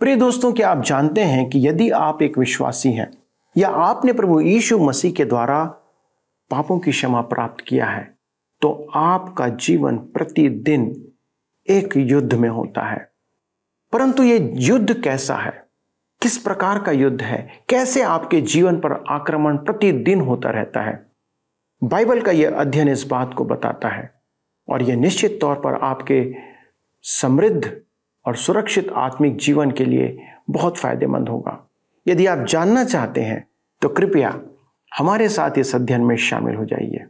प्रिय दोस्तों क्या आप जानते हैं कि यदि आप एक विश्वासी हैं या आपने प्रभु यीशु मसीह के द्वारा पापों की क्षमा प्राप्त किया है तो आपका जीवन प्रतिदिन एक युद्ध में होता है परंतु ये युद्ध कैसा है किस प्रकार का युद्ध है कैसे आपके जीवन पर आक्रमण प्रतिदिन होता रहता है बाइबल का यह अध्ययन इस बात को बताता है और यह निश्चित तौर पर आपके समृद्ध और सुरक्षित आत्मिक जीवन के लिए बहुत फायदेमंद होगा यदि आप जानना चाहते हैं तो कृपया हमारे साथ इस अध्ययन में शामिल हो जाइए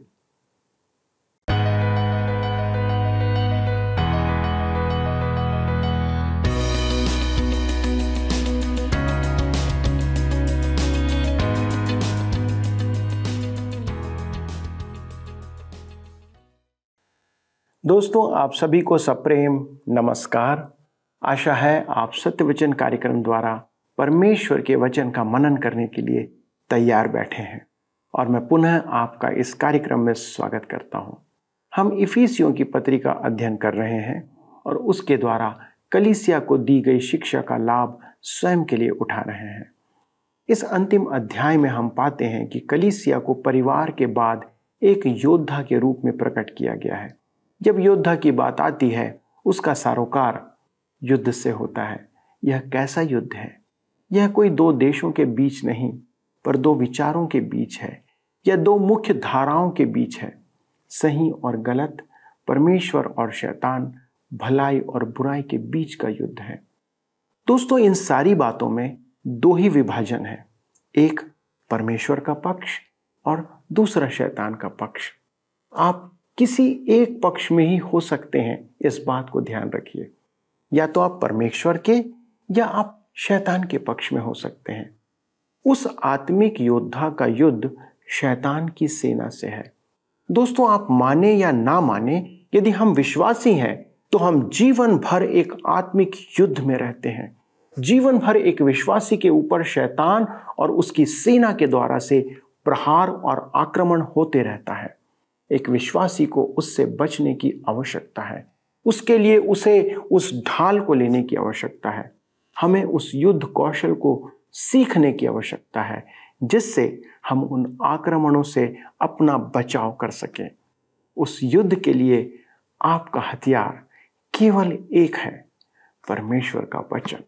दोस्तों आप सभी को सप्रेम नमस्कार आशा है आप सत्य वचन कार्यक्रम द्वारा परमेश्वर के वचन का मनन करने के लिए तैयार बैठे हैं और मैं पुनः आपका इस कार्यक्रम में स्वागत करता हूं। हम इफिसियों की पत्री का अध्ययन कर रहे हैं और उसके द्वारा कलिसिया को दी गई शिक्षा का लाभ स्वयं के लिए उठा रहे हैं इस अंतिम अध्याय में हम पाते हैं कि कलिसिया को परिवार के बाद एक योद्धा के रूप में प्रकट किया गया है जब योद्धा की बात आती है उसका सारोकार युद्ध से होता है यह कैसा युद्ध है यह कोई दो देशों के बीच नहीं पर दो विचारों के बीच है यह दो मुख्य धाराओं के बीच है सही और गलत परमेश्वर और शैतान भलाई और बुराई के बीच का युद्ध है दोस्तों इन सारी बातों में दो ही विभाजन है एक परमेश्वर का पक्ष और दूसरा शैतान का पक्ष आप किसी एक पक्ष में ही हो सकते हैं इस बात को ध्यान रखिए या तो आप परमेश्वर के या आप शैतान के पक्ष में हो सकते हैं उस आत्मिक योद्धा का युद्ध शैतान की सेना से है दोस्तों आप माने या ना माने यदि हम विश्वासी हैं तो हम जीवन भर एक आत्मिक युद्ध में रहते हैं जीवन भर एक विश्वासी के ऊपर शैतान और उसकी सेना के द्वारा से प्रहार और आक्रमण होते रहता है एक विश्वासी को उससे बचने की आवश्यकता है उसके लिए उसे उस ढाल को लेने की आवश्यकता है हमें उस युद्ध कौशल को सीखने की आवश्यकता है जिससे हम उन आक्रमणों से अपना बचाव कर सकें उस युद्ध के लिए आपका हथियार केवल एक है परमेश्वर का वचन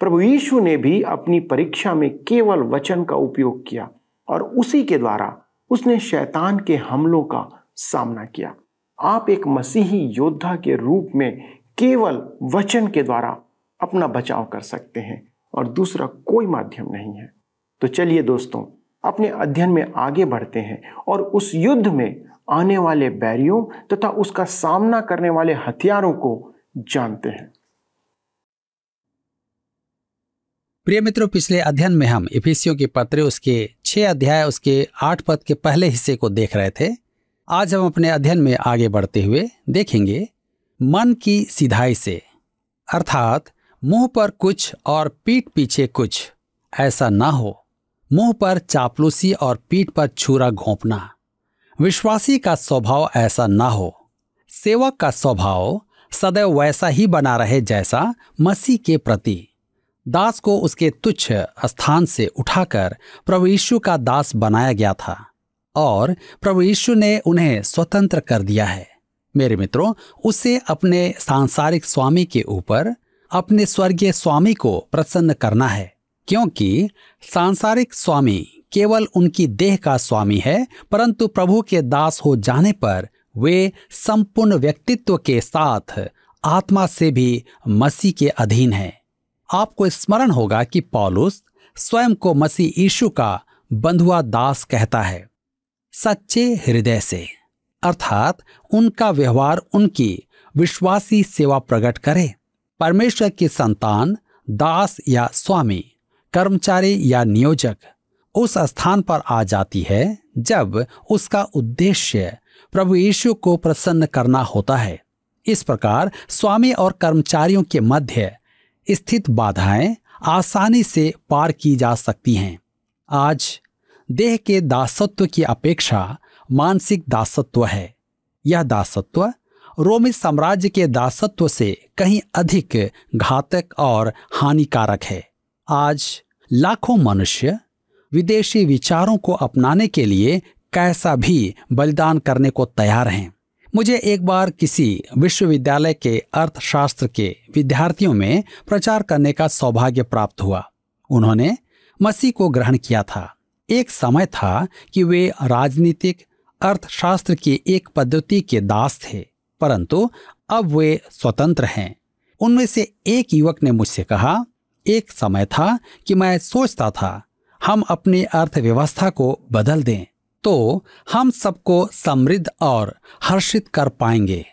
प्रभु यीशु ने भी अपनी परीक्षा में केवल वचन का उपयोग किया और उसी के द्वारा उसने शैतान के हमलों का सामना किया आप एक मसीही योद्धा के रूप में केवल वचन के द्वारा अपना बचाव कर सकते हैं और दूसरा कोई माध्यम नहीं है तो चलिए दोस्तों अपने अध्ययन में आगे बढ़ते हैं और उस युद्ध में आने वाले बैरियों तथा उसका सामना करने वाले हथियारों को जानते हैं प्रिय मित्रों पिछले अध्ययन में हम इफिसियों के पत्र उसके छह अध्याय उसके आठ पद के पहले हिस्से को देख रहे थे आज हम अपने अध्ययन में आगे बढ़ते हुए देखेंगे मन की सीधाई से अर्थात मुंह पर कुछ और पीठ पीछे कुछ ऐसा ना हो मुंह पर चापलूसी और पीठ पर छुरा घोंपना विश्वासी का स्वभाव ऐसा ना हो सेवक का स्वभाव सदैव वैसा ही बना रहे जैसा मसीह के प्रति दास को उसके तुच्छ स्थान से उठाकर प्रभु यीशु का दास बनाया गया था और प्रभु यीशु ने उन्हें स्वतंत्र कर दिया है मेरे मित्रों उसे अपने सांसारिक स्वामी के ऊपर अपने स्वर्गीय स्वामी को प्रसन्न करना है क्योंकि सांसारिक स्वामी केवल उनकी देह का स्वामी है परंतु प्रभु के दास हो जाने पर वे संपूर्ण व्यक्तित्व के साथ आत्मा से भी मसीह के अधीन है आपको स्मरण होगा कि पॉलुस स्वयं को मसीह यीशु का बंधुआ दास कहता है सच्चे हृदय से अर्थात उनका व्यवहार उनकी विश्वासी सेवा प्रकट करे परमेश्वर के संतान दास या स्वामी कर्मचारी या नियोजक उस स्थान पर आ जाती है जब उसका उद्देश्य प्रभु यीशु को प्रसन्न करना होता है इस प्रकार स्वामी और कर्मचारियों के मध्य स्थित बाधाएं आसानी से पार की जा सकती हैं आज देह के दासत्व की अपेक्षा मानसिक दासत्व है यह दासत्व रोमी साम्राज्य के दासत्व से कहीं अधिक घातक और हानिकारक है आज लाखों मनुष्य विदेशी विचारों को अपनाने के लिए कैसा भी बलिदान करने को तैयार हैं मुझे एक बार किसी विश्वविद्यालय के अर्थशास्त्र के विद्यार्थियों में प्रचार करने का सौभाग्य प्राप्त हुआ उन्होंने मसीह को ग्रहण किया था एक समय था कि वे राजनीतिक अर्थशास्त्र की एक पद्धति के दास थे परंतु अब वे स्वतंत्र हैं उनमें से एक युवक ने मुझसे कहा एक समय था कि मैं सोचता था हम अपनी अर्थव्यवस्था को बदल दें तो हम सबको समृद्ध और हर्षित कर पाएंगे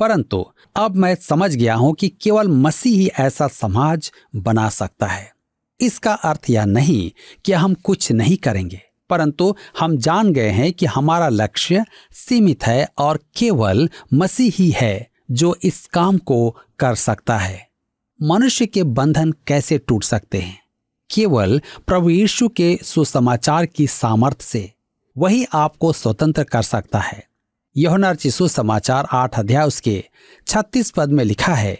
परंतु अब मैं समझ गया हूं कि केवल मसीह ही ऐसा समाज बना सकता है इसका अर्थ यह नहीं कि हम कुछ नहीं करेंगे परंतु हम जान गए हैं कि हमारा लक्ष्य सीमित है और केवल मसीह ही है जो इस काम को कर सकता है मनुष्य के बंधन कैसे टूट सकते हैं केवल प्रभु यीशु के सुसमाचार की सामर्थ्य से वही आपको स्वतंत्र कर सकता है यहुनार्ची सुसमाचार आठ अध्याय उसके छत्तीस पद में लिखा है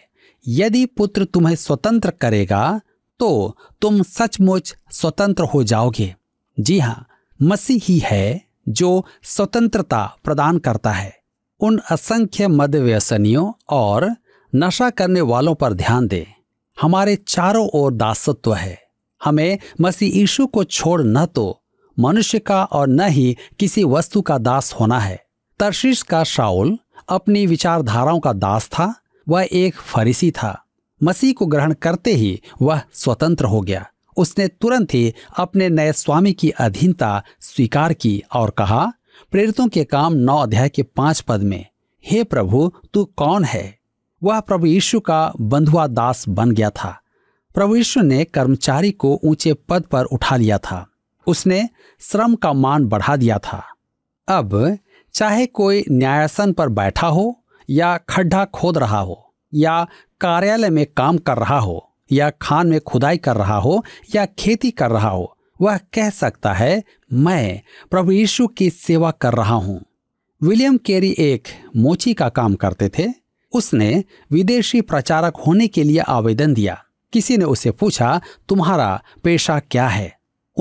यदि पुत्र तुम्हें स्वतंत्र करेगा तो तुम सचमुच स्वतंत्र हो जाओगे जी हाँ मसीह ही है जो स्वतंत्रता प्रदान करता है उन असंख्य मद व्यसनियों और नशा करने वालों पर ध्यान दे हमारे चारों ओर दासत्व है हमें मसीह यीशु को छोड़ न तो मनुष्य का और न ही किसी वस्तु का दास होना है तरशीश का शाउल अपनी विचारधाराओं का दास था वह एक फरीसी था मसीह को ग्रहण करते ही वह स्वतंत्र हो गया उसने तुरंत ही अपने नए स्वामी की अधीनता स्वीकार की और कहा प्रेरितों के काम नौ अध्याय के पांच पद में हे प्रभु तू कौन है वह प्रभु यीशु का बंधुआ दास बन गया था प्रभु यीशु ने कर्मचारी को ऊंचे पद पर उठा लिया था उसने श्रम का मान बढ़ा दिया था अब चाहे कोई न्यायासन पर बैठा हो या खड्ढा खोद रहा हो या कार्यालय में काम कर रहा हो या खान में खुदाई कर रहा हो या खेती कर रहा हो वह कह सकता है मैं प्रभु यीशु की सेवा कर रहा हूं विलियम केरी एक मोची का काम करते थे उसने विदेशी प्रचारक होने के लिए आवेदन दिया किसी ने उसे पूछा तुम्हारा पेशा क्या है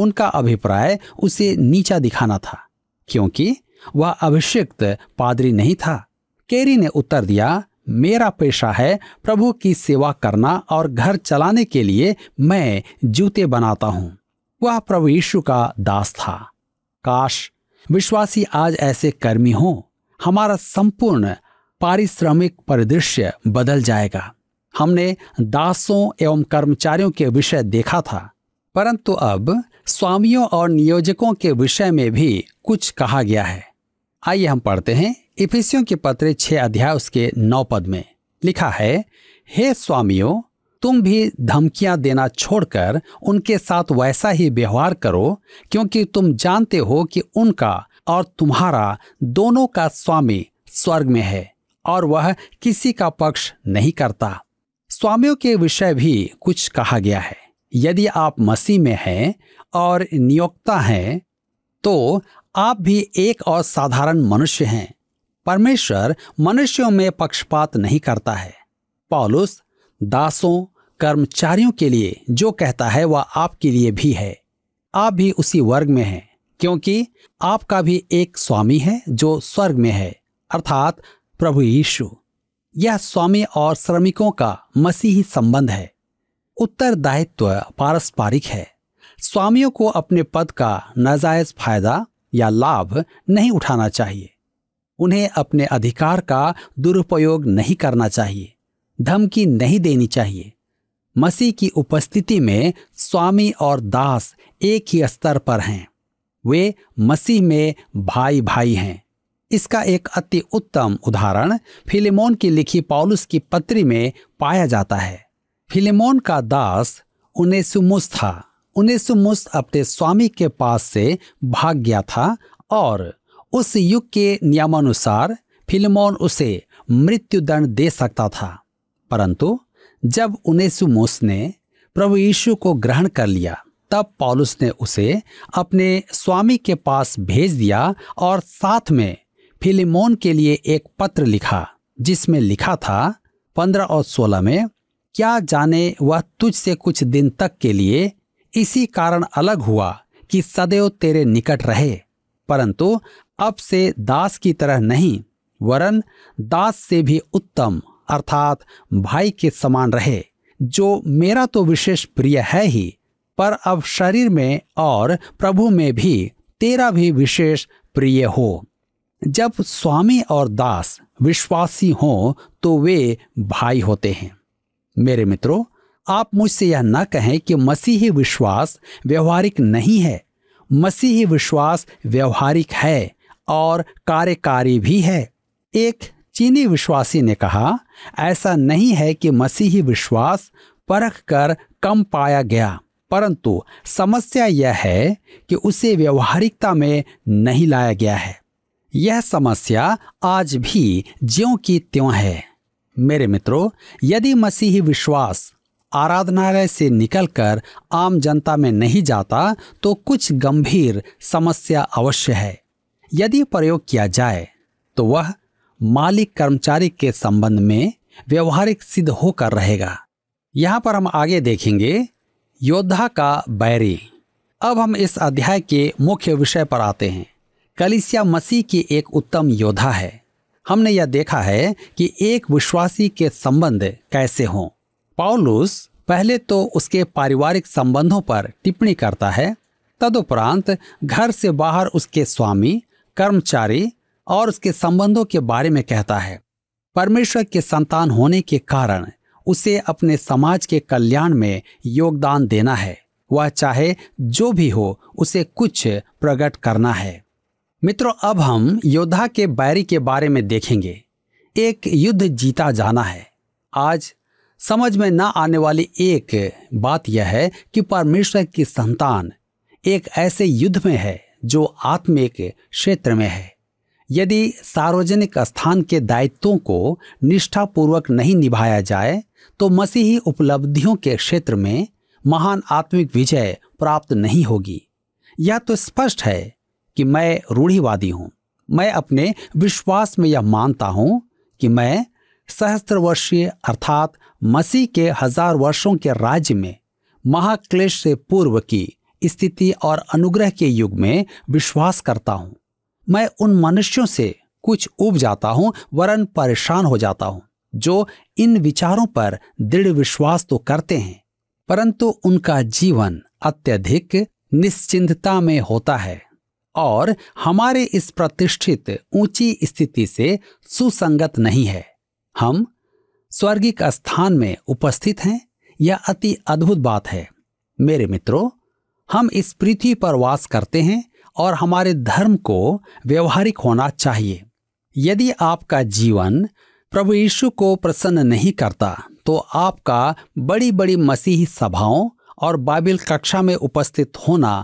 उनका अभिप्राय उसे नीचा दिखाना था क्योंकि वह अभिषिक्त पादरी नहीं था केरी ने उत्तर दिया मेरा पेशा है प्रभु की सेवा करना और घर चलाने के लिए मैं जूते बनाता हूं वह प्रभु यीशु का दास था काश विश्वासी आज ऐसे कर्मी हो हमारा संपूर्ण पारिश्रमिक परिदृश्य बदल जाएगा हमने दासों एवं कर्मचारियों के विषय देखा था परंतु अब स्वामियों और नियोजकों के विषय में भी कुछ कहा गया है आइए हम पढ़ते हैं इफिसियों के पत्र छः अध्याय उसके नौ पद में लिखा है हे स्वामियों तुम भी धमकियां देना छोड़कर उनके साथ वैसा ही व्यवहार करो क्योंकि तुम जानते हो कि उनका और तुम्हारा दोनों का स्वामी स्वर्ग में है और वह किसी का पक्ष नहीं करता स्वामियों के विषय भी कुछ कहा गया है यदि आप मसीह में हैं और नियोक्ता हैं तो आप भी एक और साधारण मनुष्य हैं परमेश्वर मनुष्यों में पक्षपात नहीं करता है पॉलुस दासों कर्मचारियों के लिए जो कहता है वह आपके लिए भी है आप भी उसी वर्ग में हैं क्योंकि आपका भी एक स्वामी है जो स्वर्ग में है अर्थात प्रभु यीशु यह स्वामी और श्रमिकों का मसीही संबंध है उत्तरदायित्व पारस्परिक है स्वामियों को अपने पद का नाजायज फायदा या लाभ नहीं उठाना चाहिए उन्हें अपने अधिकार का दुरुपयोग नहीं करना चाहिए धमकी नहीं देनी चाहिए मसीह की उपस्थिति में स्वामी और दास एक ही स्तर पर हैं वे मसीह में भाई भाई हैं इसका एक अति उत्तम उदाहरण फिलेमोन की लिखी पॉलुस की पत्री में पाया जाता है फिलेमोन का दास उन्हें सुमुस था मुस्त अपने स्वामी के पास से भाग गया था और उस युग के नियमानुसार फिलमोन उसे मृत्युदंड दे सकता था परंतु जब उनेसुमोस ने प्रभु यीशु को ग्रहण कर लिया तब पॉलुस ने उसे अपने स्वामी के पास भेज दिया और साथ में फिलिमोन के लिए एक पत्र लिखा जिसमें लिखा था पंद्रह और सोलह में क्या जाने वह तुझसे कुछ दिन तक के लिए इसी कारण अलग हुआ कि सदैव तेरे निकट रहे परंतु अब से दास की तरह नहीं वरन दास से भी उत्तम अर्थात भाई के समान रहे जो मेरा तो विशेष प्रिय है ही पर अब शरीर में और प्रभु में भी तेरा भी विशेष प्रिय हो जब स्वामी और दास विश्वासी हो तो वे भाई होते हैं मेरे मित्रों आप मुझसे यह न कहें कि मसीही विश्वास व्यवहारिक नहीं है मसीही विश्वास व्यवहारिक है और कार्यकारी भी है एक चीनी विश्वासी ने कहा ऐसा नहीं है कि मसीही विश्वास परख कर कम पाया गया परंतु समस्या यह है कि उसे व्यवहारिकता में नहीं लाया गया है यह समस्या आज भी ज्यों की त्यों है मेरे मित्रों यदि मसीही विश्वास आराधनालय से निकलकर आम जनता में नहीं जाता तो कुछ गंभीर समस्या अवश्य है यदि प्रयोग किया जाए तो वह मालिक कर्मचारी के संबंध में व्यवहारिक सिद्ध होकर रहेगा यहां पर हम आगे देखेंगे योद्धा का बैरी अब हम इस अध्याय के मुख्य विषय पर आते हैं कलिसिया मसीह की एक उत्तम योद्धा है हमने यह देखा है कि एक विश्वासी के संबंध कैसे हों पॉलुस पहले तो उसके पारिवारिक संबंधों पर टिप्पणी करता है तदुपरांत घर से बाहर उसके स्वामी कर्मचारी और उसके संबंधों के बारे में कहता है परमेश्वर के संतान होने के कारण उसे अपने समाज के कल्याण में योगदान देना है वह चाहे जो भी हो उसे कुछ प्रकट करना है मित्रों अब हम योद्धा के बैरी के बारे में देखेंगे एक युद्ध जीता जाना है आज समझ में ना आने वाली एक बात यह है कि परमेश्वर की संतान एक ऐसे युद्ध में है जो आत्मिक क्षेत्र में है यदि सार्वजनिक स्थान के दायित्वों को निष्ठापूर्वक नहीं निभाया जाए तो मसीही उपलब्धियों के क्षेत्र में महान आत्मिक विजय प्राप्त नहीं होगी यह तो स्पष्ट है कि मैं रूढ़िवादी हूं मैं अपने विश्वास में यह मानता हूं कि मैं सहस्त्र वर्षीय अर्थात मसीह के हजार वर्षों के राज्य में महाक्लेश से पूर्व की स्थिति और अनुग्रह के युग में विश्वास करता हूं मैं उन मनुष्यों से कुछ उब जाता हूं वरन परेशान हो जाता हूं जो इन विचारों पर दृढ़ विश्वास तो करते हैं परंतु उनका जीवन अत्यधिक निश्चिंतता में होता है और हमारे इस प्रतिष्ठित ऊंची स्थिति से सुसंगत नहीं है हम स्वर्गिक स्थान में उपस्थित हैं यह अति अद्भुत बात है मेरे मित्रों हम इस पृथ्वी पर वास करते हैं और हमारे धर्म को व्यवहारिक होना चाहिए यदि आपका जीवन प्रभु यीशु को प्रसन्न नहीं करता तो आपका बड़ी बड़ी मसीही सभाओं और बाइबिल कक्षा में उपस्थित होना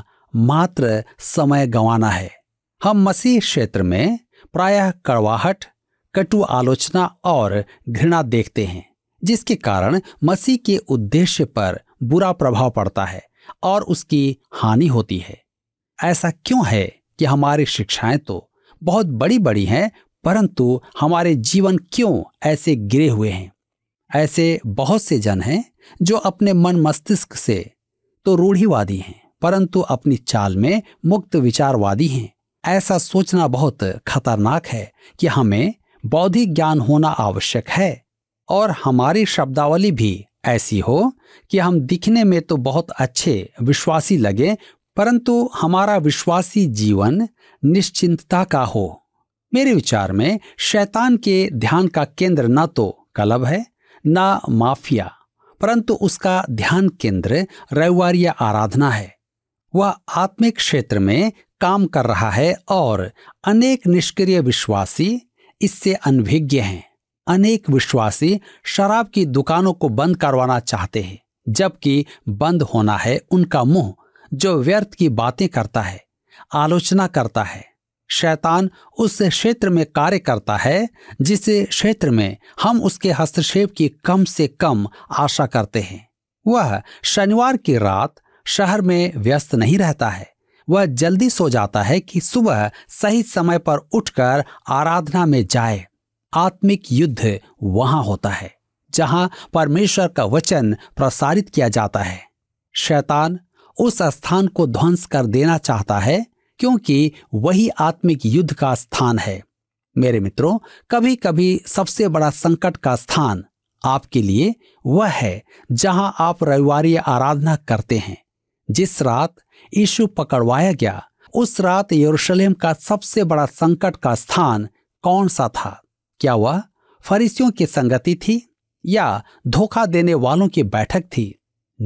मात्र समय गंवाना है हम मसीह क्षेत्र में प्रायः कड़वाहट कटु आलोचना और घृणा देखते हैं जिसके कारण मसीह के उद्देश्य पर बुरा प्रभाव पड़ता है और उसकी हानि होती है ऐसा क्यों है कि हमारी शिक्षाएं तो बहुत बड़ी बड़ी हैं परंतु हमारे जीवन क्यों ऐसे गिरे हुए हैं ऐसे बहुत से जन हैं जो अपने मन मस्तिष्क से तो रूढ़िवादी हैं परंतु अपनी चाल में मुक्त विचारवादी हैं ऐसा सोचना बहुत खतरनाक है कि हमें बौद्धिक ज्ञान होना आवश्यक है और हमारी शब्दावली भी ऐसी हो कि हम दिखने में तो बहुत अच्छे विश्वासी लगे परंतु हमारा विश्वासी जीवन निश्चिंतता का हो मेरे विचार में शैतान के ध्यान का केंद्र न तो कलब है न माफिया परंतु उसका ध्यान केंद्र रविवार आराधना है वह आत्मिक क्षेत्र में काम कर रहा है और अनेक निष्क्रिय विश्वासी इससे अनभिज्ञ हैं अनेक विश्वासी शराब की दुकानों को बंद करवाना चाहते हैं जबकि बंद होना है उनका मुंह जो व्यर्थ की बातें करता है आलोचना करता है शैतान उस क्षेत्र में कार्य करता है जिस क्षेत्र में हम उसके हस्तक्षेप की कम से कम आशा करते हैं वह शनिवार की रात शहर में व्यस्त नहीं रहता है वह जल्दी सो जाता है कि सुबह सही समय पर उठकर आराधना में जाए आत्मिक युद्ध वहां होता है जहां परमेश्वर का वचन प्रसारित किया जाता है शैतान उस स्थान को ध्वंस कर देना चाहता है क्योंकि वही आत्मिक युद्ध का स्थान है मेरे मित्रों कभी कभी सबसे बड़ा संकट का स्थान आपके लिए वह है जहां आप रविवार आराधना करते हैं जिस रात यीशु पकड़वाया गया उस रात यरूशलेम का सबसे बड़ा संकट का स्थान कौन सा था क्या वह फरीसियों की संगति थी या धोखा देने वालों की बैठक थी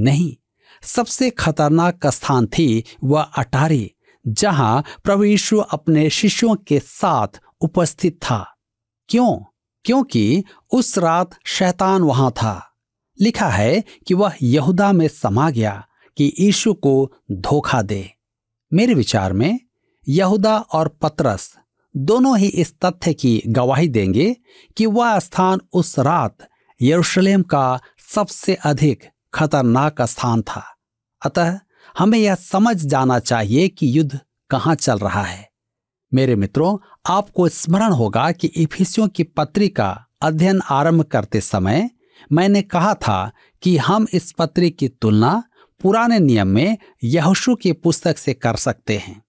नहीं सबसे खतरनाक स्थान थी वह अटारी जहां प्रभु यीशु अपने शिष्यों के साथ उपस्थित था क्यों क्योंकि उस रात शैतान वहां था लिखा है कि वह यहूदा में समा गया कि यीशु को धोखा दे मेरे विचार में यहूदा और पतरस दोनों ही इस तथ्य की गवाही देंगे कि वह स्थान उस रात यरूशलेम का सबसे अधिक खतरनाक स्थान था अतः हमें यह समझ जाना चाहिए कि युद्ध कहाँ चल रहा है मेरे मित्रों आपको स्मरण होगा कि इफिसियों की पत्री का अध्ययन आरंभ करते समय मैंने कहा था कि हम इस पत्री की तुलना पुराने नियम में यहोशु की पुस्तक से कर सकते हैं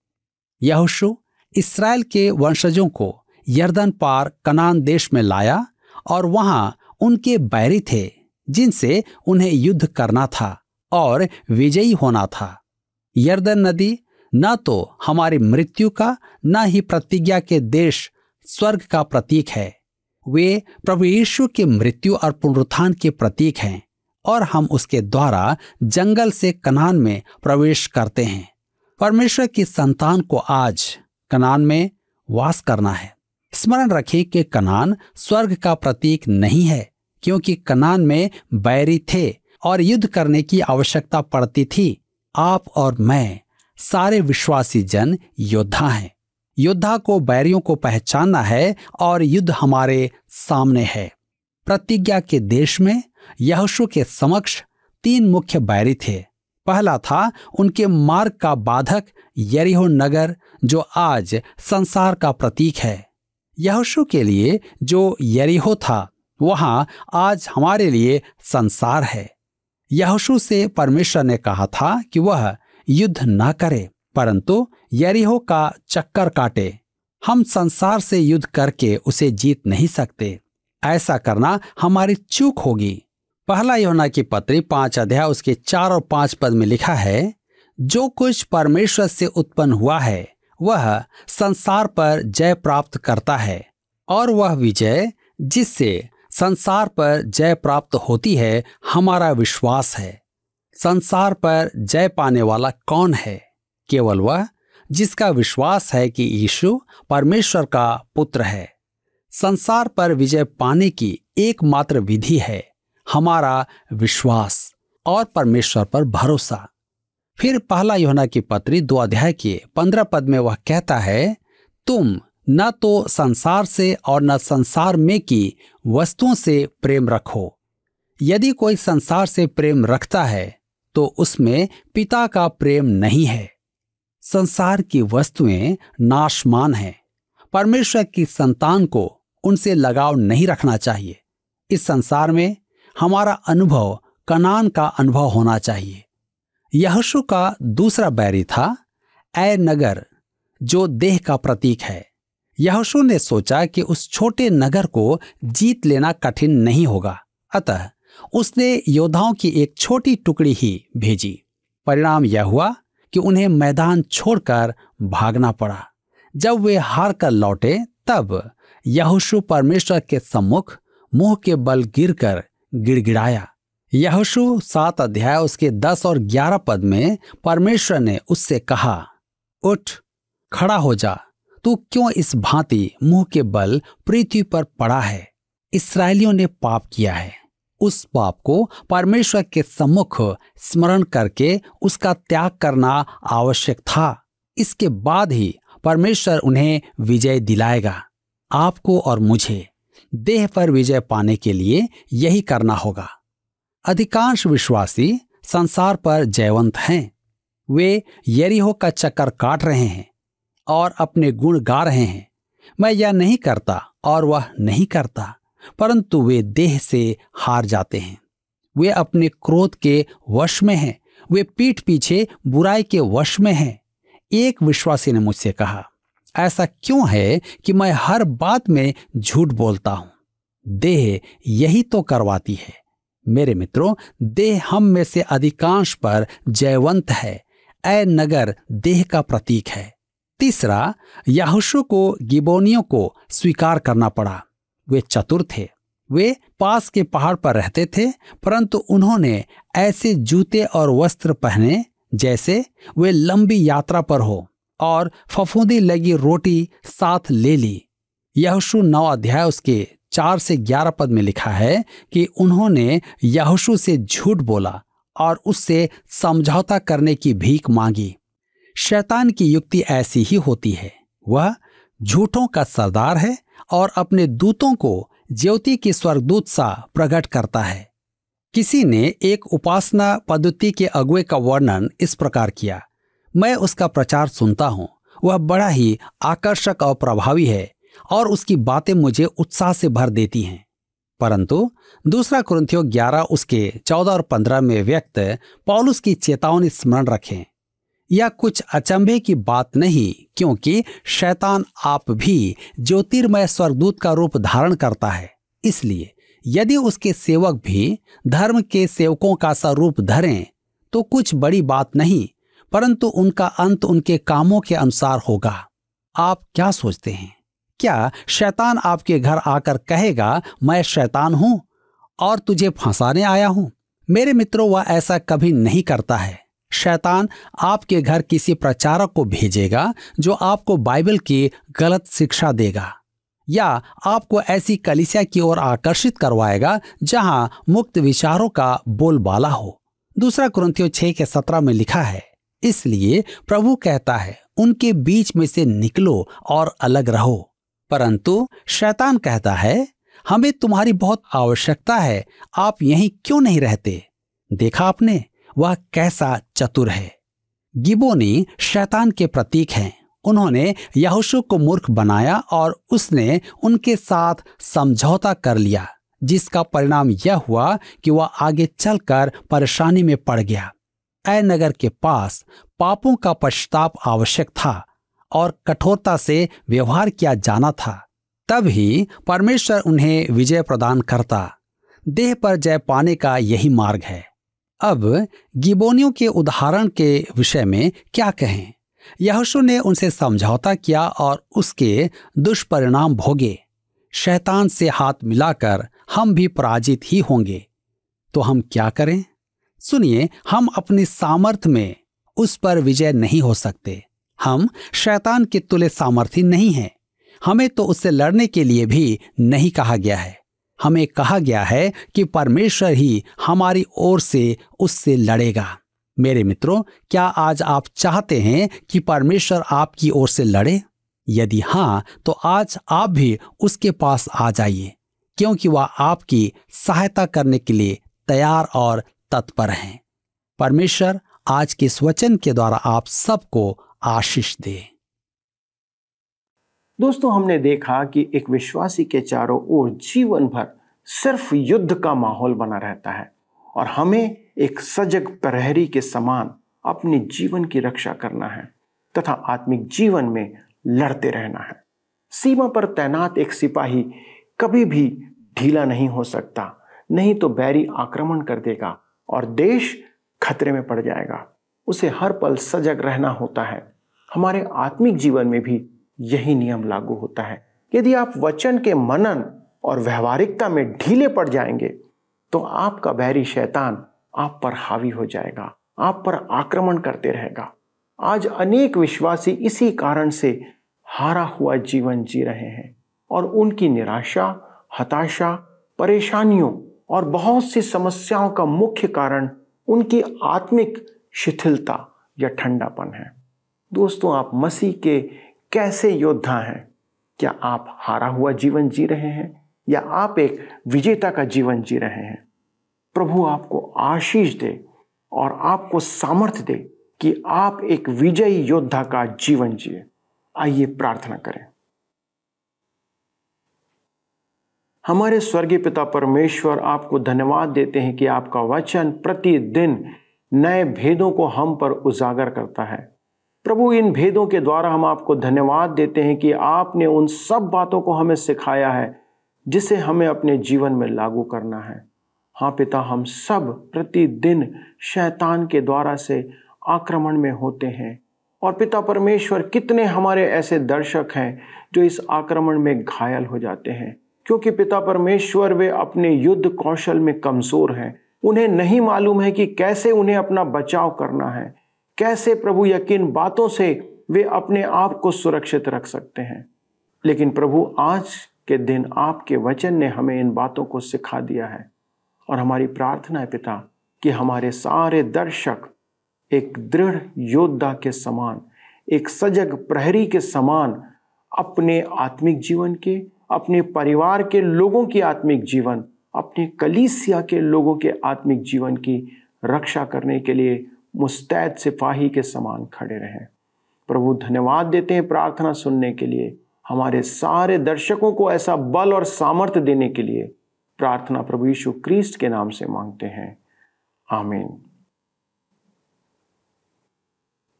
यहोशु इसराइल के वंशजों को यर्दन पार कनान देश में लाया और वहां उनके बैरी थे जिनसे उन्हें युद्ध करना था और विजयी होना था यर्दन नदी न तो हमारी मृत्यु का न ही प्रतिज्ञा के देश स्वर्ग का प्रतीक है वे प्रभु यीशु के मृत्यु और पुनरुत्थान के प्रतीक हैं और हम उसके द्वारा जंगल से कनान में प्रवेश करते हैं परमेश्वर की संतान को आज कनान में वास करना है स्मरण रखें कि कनान स्वर्ग का प्रतीक नहीं है क्योंकि कनान में बैरी थे और युद्ध करने की आवश्यकता पड़ती थी आप और मैं सारे विश्वासी जन योद्धा हैं योद्धा को बैरियों को पहचानना है और युद्ध हमारे सामने है प्रतिज्ञा के देश में यहोशु के समक्ष तीन मुख्य बैरी थे पहला था उनके मार्ग का बाधक यरिहो नगर जो आज संसार का प्रतीक है यहोशु के लिए जो यरिहो था वहां आज हमारे लिए संसार है यहोशु से परमेश्वर ने कहा था कि वह युद्ध न करे परंतु यरिहो का चक्कर काटे हम संसार से युद्ध करके उसे जीत नहीं सकते ऐसा करना हमारी चूक होगी पहला योना की पत्री पांच अध्याय उसके चार और पांच पद में लिखा है जो कुछ परमेश्वर से उत्पन्न हुआ है वह संसार पर जय प्राप्त करता है और वह विजय जिससे संसार पर जय प्राप्त होती है हमारा विश्वास है संसार पर जय पाने वाला कौन है केवल वह जिसका विश्वास है कि यीशु परमेश्वर का पुत्र है संसार पर विजय पाने की एकमात्र विधि है हमारा विश्वास और परमेश्वर पर भरोसा फिर पहला योना की पत्री दो अध्याय के पंद्रह पद में वह कहता है तुम न तो संसार से और न संसार में की वस्तुओं से प्रेम रखो यदि कोई संसार से प्रेम रखता है तो उसमें पिता का प्रेम नहीं है संसार की वस्तुएं नाशमान हैं परमेश्वर की संतान को उनसे लगाव नहीं रखना चाहिए इस संसार में हमारा अनुभव कनान का अनुभव होना चाहिए यहशु का दूसरा बैरी था ए नगर जो देह का प्रतीक है यहशु ने सोचा कि उस छोटे नगर को जीत लेना कठिन नहीं होगा अतः उसने योद्धाओं की एक छोटी टुकड़ी ही भेजी परिणाम यह हुआ कि उन्हें मैदान छोड़कर भागना पड़ा जब वे हार कर लौटे तब यहोशु परमेश्वर के सम्मुख मुंह के बल गिरकर गिड़गिड़ाया यहोशु सात अध्याय उसके दस और ग्यारह पद में परमेश्वर ने उससे कहा उठ खड़ा हो जा तू क्यों इस भांति मुंह के बल पृथ्वी पर पड़ा है इसराइलियों ने पाप किया है उस पाप को परमेश्वर के सम्मुख स्मरण करके उसका त्याग करना आवश्यक था इसके बाद ही परमेश्वर उन्हें विजय दिलाएगा आपको और मुझे देह पर विजय पाने के लिए यही करना होगा अधिकांश विश्वासी संसार पर जयवंत हैं वे यरीहो का चक्कर काट रहे हैं और अपने गुण गा रहे हैं मैं यह नहीं करता और वह नहीं करता परंतु वे देह से हार जाते हैं वे अपने क्रोध के वश में हैं वे पीठ पीछे बुराई के वश में हैं एक विश्वासी ने मुझसे कहा ऐसा क्यों है कि मैं हर बात में झूठ बोलता हूं देह यही तो करवाती है मेरे मित्रों देह हम में से अधिकांश पर जयवंत है ए नगर देह का प्रतीक है तीसरा याहुशु को गिबोनियों को स्वीकार करना पड़ा वे चतुर थे वे पास के पहाड़ पर रहते थे परंतु उन्होंने ऐसे जूते और वस्त्र पहने जैसे वे लंबी यात्रा पर हो और फफूंदी लगी रोटी साथ ले ली यहोशु नौ अध्याय उसके चार से ग्यारह पद में लिखा है कि उन्होंने यहोशु से झूठ बोला और उससे समझौता करने की भीख मांगी शैतान की युक्ति ऐसी ही होती है वह झूठों का सरदार है और अपने दूतों को ज्योति के स्वर्गदूत सा प्रकट करता है किसी ने एक उपासना पद्धति के अगुए का वर्णन इस प्रकार किया मैं उसका प्रचार सुनता हूँ वह बड़ा ही आकर्षक और प्रभावी है और उसकी बातें मुझे उत्साह से भर देती हैं परंतु दूसरा क्रंथियो ग्यारह उसके चौदह और पंद्रह में व्यक्त पॉलुस की चेतावनी स्मरण रखें यह कुछ अचंभे की बात नहीं क्योंकि शैतान आप भी ज्योतिर्मय स्वर्गदूत का रूप धारण करता है इसलिए यदि उसके सेवक भी धर्म के सेवकों का सा रूप धरें तो कुछ बड़ी बात नहीं परंतु उनका अंत उनके कामों के अनुसार होगा आप क्या सोचते हैं क्या शैतान आपके घर आकर कहेगा मैं शैतान हूं और तुझे फंसाने आया हूं मेरे मित्रों वह ऐसा कभी नहीं करता है शैतान आपके घर किसी प्रचारक को भेजेगा जो आपको बाइबल की गलत शिक्षा देगा या आपको ऐसी कलिसिया की ओर आकर्षित करवाएगा जहां मुक्त विचारों का बोलबाला हो दूसरा क्रंथियो छह के सत्रह में लिखा है इसलिए प्रभु कहता है उनके बीच में से निकलो और अलग रहो परंतु शैतान कहता है हमें तुम्हारी बहुत आवश्यकता है आप यहीं क्यों नहीं रहते देखा आपने वह कैसा चतुर है गिबोनी शैतान के प्रतीक हैं उन्होंने यहोशु को मूर्ख बनाया और उसने उनके साथ समझौता कर लिया जिसका परिणाम यह हुआ कि वह आगे चलकर परेशानी में पड़ गया अय नगर के पास पापों का पश्चाताप आवश्यक था और कठोरता से व्यवहार किया जाना था तब ही परमेश्वर उन्हें विजय प्रदान करता देह पर जय पाने का यही मार्ग है अब गिबोनियों के उदाहरण के विषय में क्या कहें यहशु ने उनसे समझौता किया और उसके दुष्परिणाम भोगे शैतान से हाथ मिलाकर हम भी पराजित ही होंगे तो हम क्या करें सुनिए हम अपने सामर्थ्य में उस पर विजय नहीं हो सकते हम शैतान के तुले सामर्थ्य नहीं हैं हमें तो उससे लड़ने के लिए भी नहीं कहा गया है हमें कहा गया है कि परमेश्वर ही हमारी ओर से उससे लड़ेगा मेरे मित्रों क्या आज आप चाहते हैं कि परमेश्वर आपकी ओर से लड़े यदि हाँ तो आज आप भी उसके पास आ जाइए क्योंकि वह आपकी सहायता करने के लिए तैयार और तत्पर हैं परमेश्वर आज के इस वचन के द्वारा आप सबको आशीष दे दोस्तों हमने देखा कि एक विश्वासी के चारों ओर जीवन भर सिर्फ युद्ध का माहौल बना रहता है और हमें एक सजग प्रहरी के समान अपने जीवन की रक्षा करना है तथा आत्मिक जीवन में लड़ते रहना है सीमा पर तैनात एक सिपाही कभी भी ढीला नहीं हो सकता नहीं तो बैरी आक्रमण कर देगा और देश खतरे में पड़ जाएगा उसे हर पल सजग रहना होता है हमारे आत्मिक जीवन में भी यही नियम लागू होता है यदि आप वचन के मनन और व्यवहारिकता में ढीले पड़ जाएंगे तो आपका बैरी शैतान आप पर हावी हो जाएगा आप पर आक्रमण करते रहेगा आज अनेक विश्वासी इसी कारण से हारा हुआ जीवन जी रहे हैं और उनकी निराशा हताशा परेशानियों और बहुत सी समस्याओं का मुख्य कारण उनकी आत्मिक शिथिलता या ठंडापन है दोस्तों आप मसीह के कैसे योद्धा हैं क्या आप हारा हुआ जीवन जी रहे हैं या आप एक विजेता का जीवन जी रहे हैं प्रभु आपको आशीष दे और आपको सामर्थ्य दे कि आप एक विजयी योद्धा का जीवन जिए आइए प्रार्थना करें हमारे स्वर्गीय पिता परमेश्वर आपको धन्यवाद देते हैं कि आपका वचन प्रतिदिन नए भेदों को हम पर उजागर करता है प्रभु इन भेदों के द्वारा हम आपको धन्यवाद देते हैं कि आपने उन सब बातों को हमें सिखाया है जिसे हमें अपने जीवन में लागू करना है हाँ पिता हम सब प्रतिदिन शैतान के द्वारा से आक्रमण में होते हैं और पिता परमेश्वर कितने हमारे ऐसे दर्शक हैं जो इस आक्रमण में घायल हो जाते हैं क्योंकि पिता परमेश्वर वे अपने युद्ध कौशल में कमजोर हैं उन्हें नहीं मालूम है कि कैसे उन्हें अपना बचाव करना है कैसे प्रभु यकीन बातों से वे अपने आप को सुरक्षित रख सकते हैं लेकिन प्रभु आज के दिन आपके वचन ने हमें इन बातों को सिखा दिया है और हमारी प्रार्थना है पिता कि हमारे सारे दर्शक एक दृढ़ योद्धा के समान एक सजग प्रहरी के समान अपने आत्मिक जीवन के अपने परिवार के लोगों के आत्मिक जीवन अपने कलीसिया के लोगों के आत्मिक जीवन की रक्षा करने के लिए मुस्तैद सिपाही के समान खड़े रहें प्रभु धन्यवाद देते हैं प्रार्थना सुनने के लिए हमारे सारे दर्शकों को ऐसा बल और सामर्थ्य देने के लिए प्रार्थना प्रभु यीशु क्रिस्ट के नाम से मांगते हैं आमीन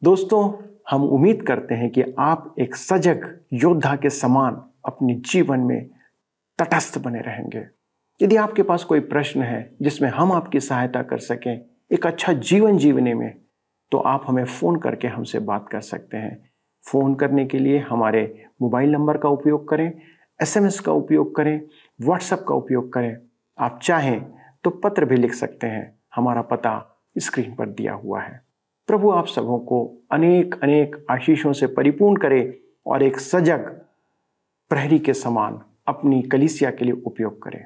दोस्तों हम उम्मीद करते हैं कि आप एक सजग योद्धा के समान अपने जीवन में तटस्थ बने रहेंगे यदि आपके पास कोई प्रश्न है जिसमें हम आपकी सहायता कर सकें एक अच्छा जीवन जीवने में तो आप हमें फ़ोन करके हमसे बात कर सकते हैं फ़ोन करने के लिए हमारे मोबाइल नंबर का उपयोग करें एसएमएस का उपयोग करें व्हाट्सएप का उपयोग करें आप चाहें तो पत्र भी लिख सकते हैं हमारा पता स्क्रीन पर दिया हुआ है प्रभु आप सबों को अनेक अनेक आशीषों से परिपूर्ण करें और एक सजग प्रहरी के समान अपनी कलिसिया के लिए उपयोग करें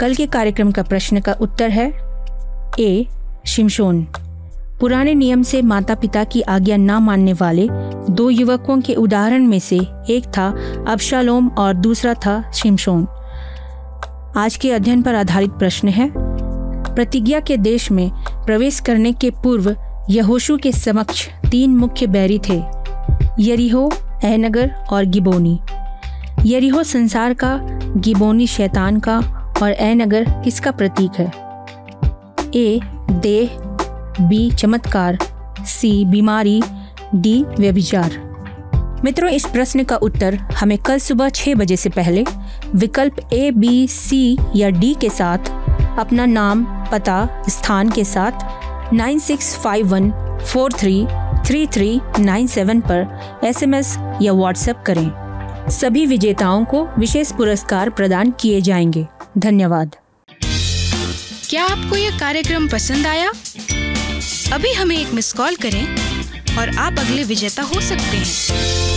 कल के कार्यक्रम का प्रश्न का उत्तर है ए शिमशोन पुराने नियम से माता पिता की आज्ञा न मानने वाले दो युवकों के उदाहरण में से एक था अबशालोम और दूसरा था शिमशोन आज के अध्ययन पर आधारित प्रश्न है प्रतिज्ञा के देश में प्रवेश करने के पूर्व यहोशु के समक्ष तीन मुख्य बैरी थे यरीहो एनगर और गिबोनी यरीहो संसार का गिबोनी शैतान का और एनगर किसका प्रतीक है ए देह बी चमत्कार सी बीमारी डी व्यभिचार मित्रों इस प्रश्न का उत्तर हमें कल सुबह छः बजे से पहले विकल्प ए बी सी या डी के साथ अपना नाम पता स्थान के साथ nine six five one four three 3397 पर एसएमएस या व्हाट्सएप करें सभी विजेताओं को विशेष पुरस्कार प्रदान किए जाएंगे धन्यवाद क्या आपको यह कार्यक्रम पसंद आया अभी हमें एक मिस कॉल करें और आप अगले विजेता हो सकते हैं